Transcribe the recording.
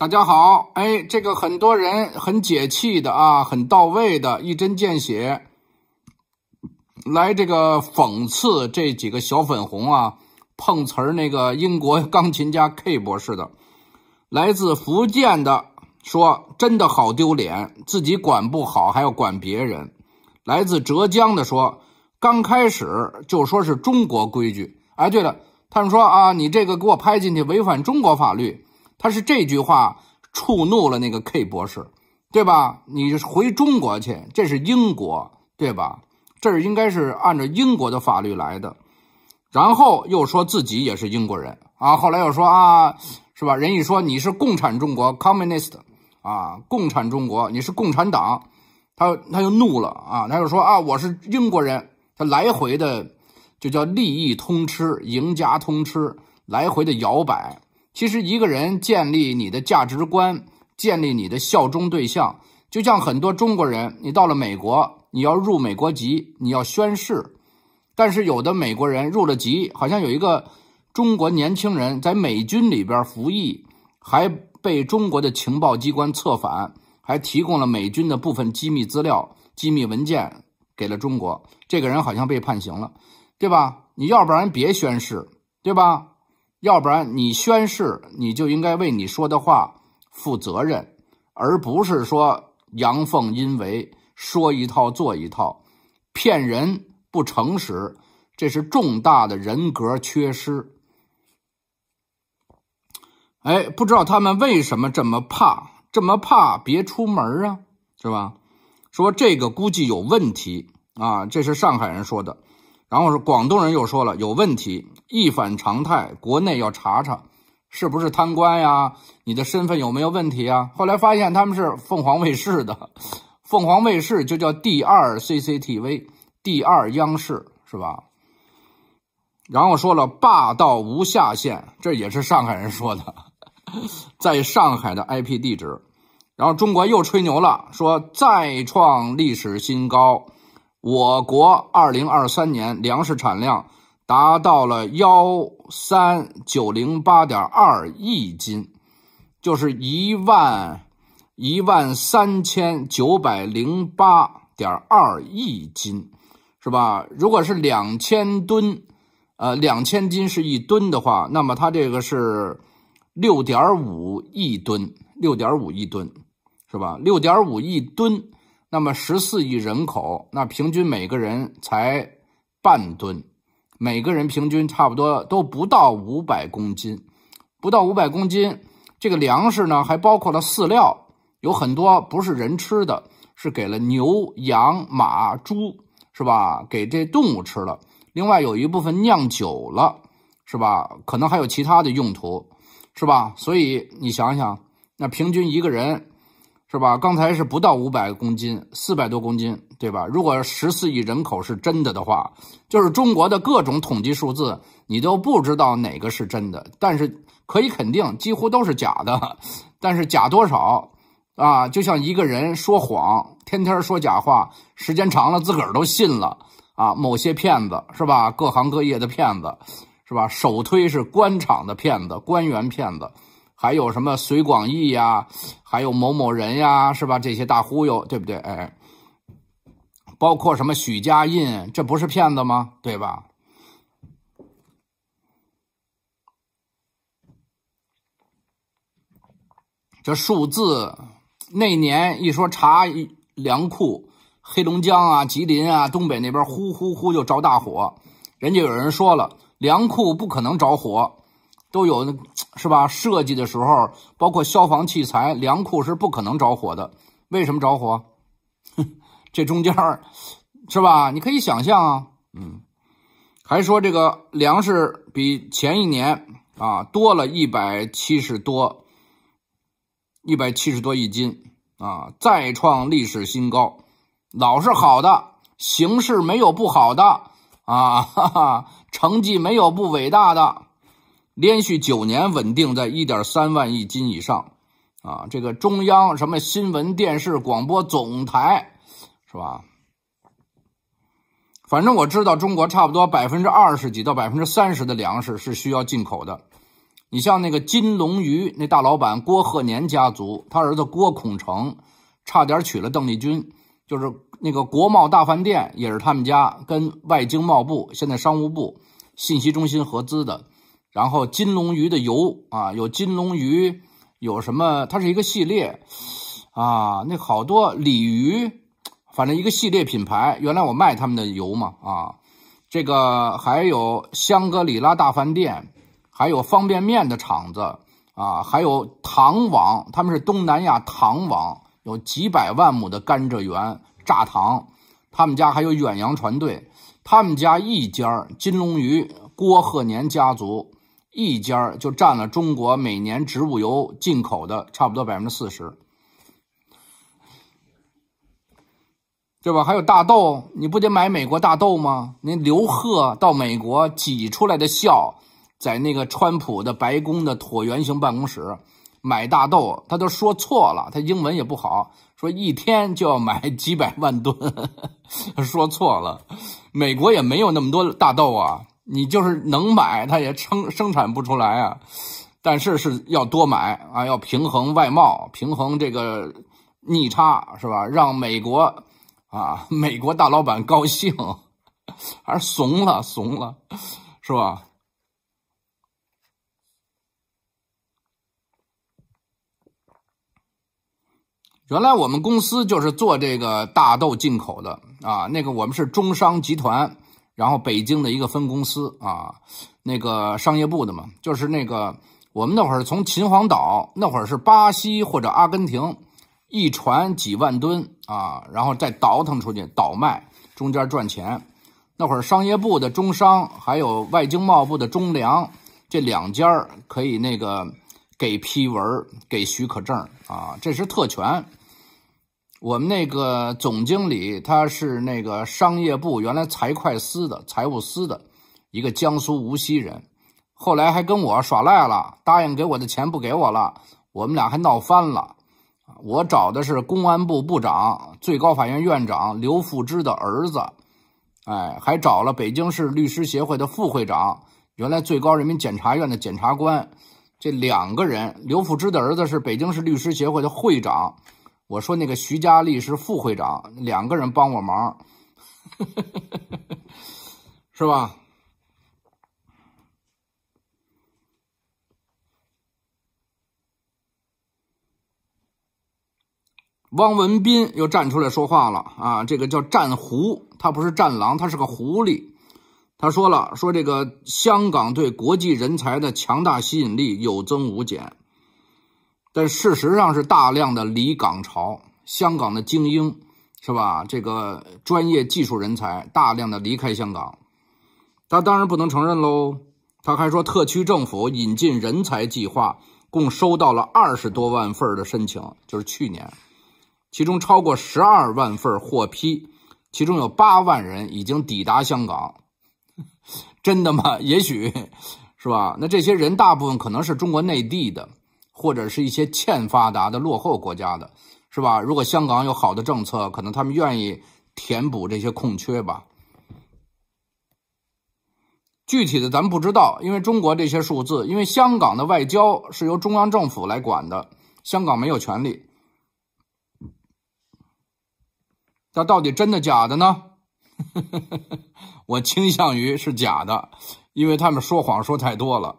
大家好，哎，这个很多人很解气的啊，很到位的，一针见血，来这个讽刺这几个小粉红啊，碰瓷儿那个英国钢琴家 K 博士的，来自福建的说真的好丢脸，自己管不好还要管别人，来自浙江的说刚开始就说是中国规矩，哎，对了，他们说啊，你这个给我拍进去违反中国法律。他是这句话触怒了那个 K 博士，对吧？你回中国去，这是英国，对吧？这是应该是按照英国的法律来的。然后又说自己也是英国人啊。后来又说啊，是吧？人一说你是共产中国 （communist） 啊，共产中国，你是共产党，他他又怒了啊，他又说啊，我是英国人。他来回的就叫利益通吃，赢家通吃，来回的摇摆。其实，一个人建立你的价值观，建立你的效忠对象，就像很多中国人，你到了美国，你要入美国籍，你要宣誓。但是，有的美国人入了籍，好像有一个中国年轻人在美军里边服役，还被中国的情报机关策反，还提供了美军的部分机密资料、机密文件给了中国。这个人好像被判刑了，对吧？你要不然别宣誓，对吧？要不然你宣誓，你就应该为你说的话负责任，而不是说阳奉阴违，说一套做一套，骗人不诚实，这是重大的人格缺失。哎，不知道他们为什么这么怕，这么怕别出门啊，是吧？说这个估计有问题啊，这是上海人说的。然后是广东人又说了有问题，一反常态，国内要查查，是不是贪官呀？你的身份有没有问题啊？后来发现他们是凤凰卫视的，凤凰卫视就叫第二 CCTV，第二央视是吧？然后说了霸道无下限，这也是上海人说的，在上海的 IP 地址。然后中国又吹牛了，说再创历史新高。我国二零二三年粮食产量达到了幺三九零八点二亿斤，就是一万一万三千九百零八点二亿斤，是吧？如果是两千吨，呃，两千斤是一吨的话，那么它这个是六点五亿吨，六点五亿吨，是吧？六点五亿吨。那么十四亿人口，那平均每个人才半吨，每个人平均差不多都不到五百公斤，不到五百公斤。这个粮食呢，还包括了饲料，有很多不是人吃的，是给了牛、羊、马、猪，是吧？给这动物吃了。另外有一部分酿酒了，是吧？可能还有其他的用途，是吧？所以你想想，那平均一个人。是吧？刚才是不到五百公斤，四百多公斤，对吧？如果十四亿人口是真的的话，就是中国的各种统计数字，你都不知道哪个是真的。但是可以肯定，几乎都是假的。但是假多少啊？就像一个人说谎，天天说假话，时间长了，自个儿都信了啊。某些骗子是吧？各行各业的骗子是吧？首推是官场的骗子，官员骗子。还有什么隋广义呀，还有某某人呀，是吧？这些大忽悠，对不对？哎，包括什么许家印，这不是骗子吗？对吧？这数字，那年一说查粮库，黑龙江啊、吉林啊、东北那边呼呼呼就着大火，人家有人说了，粮库不可能着火，都有是吧？设计的时候，包括消防器材、粮库是不可能着火的。为什么着火？这中间是吧？你可以想象啊，嗯。还说这个粮食比前一年啊多了一百七十多，一百七十多一斤啊，再创历史新高。老是好的，形势没有不好的啊，哈哈，成绩没有不伟大的。连续九年稳定在一点三万亿斤以上，啊，这个中央什么新闻电视广播总台，是吧？反正我知道中国差不多百分之二十几到百分之三十的粮食是需要进口的。你像那个金龙鱼那大老板郭鹤年家族，他儿子郭孔成，差点娶了邓丽君，就是那个国贸大饭店也是他们家跟外经贸部现在商务部信息中心合资的。然后金龙鱼的油啊，有金龙鱼，有什么？它是一个系列啊，那好多鲤鱼，反正一个系列品牌。原来我卖他们的油嘛啊，这个还有香格里拉大饭店，还有方便面的厂子啊，还有糖王，他们是东南亚糖王，有几百万亩的甘蔗园榨糖，他们家还有远洋船队，他们家一家金龙鱼郭鹤年家族。一家就占了中国每年植物油进口的差不多百分之四十，对吧？还有大豆，你不得买美国大豆吗？那刘鹤到美国挤出来的笑，在那个川普的白宫的椭圆形办公室买大豆，他都说错了，他英文也不好，说一天就要买几百万吨，说错了，美国也没有那么多大豆啊。你就是能买，它也生生产不出来啊，但是是要多买啊，要平衡外贸，平衡这个逆差，是吧？让美国啊，美国大老板高兴，还是怂了，怂了，是吧？原来我们公司就是做这个大豆进口的啊，那个我们是中商集团。然后北京的一个分公司啊，那个商业部的嘛，就是那个我们那会儿从秦皇岛那会儿是巴西或者阿根廷，一船几万吨啊，然后再倒腾出去倒卖，中间赚钱。那会儿商业部的中商，还有外经贸部的中粮，这两家儿可以那个给批文、给许可证啊，这是特权。我们那个总经理，他是那个商业部原来财会司的财务司的，一个江苏无锡人，后来还跟我耍赖了，答应给我的钱不给我了，我们俩还闹翻了。我找的是公安部部长、最高法院院长刘富之的儿子，哎，还找了北京市律师协会的副会长，原来最高人民检察院的检察官，这两个人，刘富之的儿子是北京市律师协会的会长。我说那个徐佳丽是副会长，两个人帮我忙，是吧？汪文斌又站出来说话了啊，这个叫战狐，他不是战狼，他是个狐狸。他说了，说这个香港对国际人才的强大吸引力有增无减。但事实上是大量的离港潮，香港的精英是吧？这个专业技术人才大量的离开香港，他当然不能承认喽。他还说，特区政府引进人才计划共收到了二十多万份的申请，就是去年，其中超过十二万份获批，其中有八万人已经抵达香港。真的吗？也许，是吧？那这些人大部分可能是中国内地的。或者是一些欠发达的落后国家的，是吧？如果香港有好的政策，可能他们愿意填补这些空缺吧。具体的咱不知道，因为中国这些数字，因为香港的外交是由中央政府来管的，香港没有权利。那到底真的假的呢？我倾向于是假的，因为他们说谎说太多了。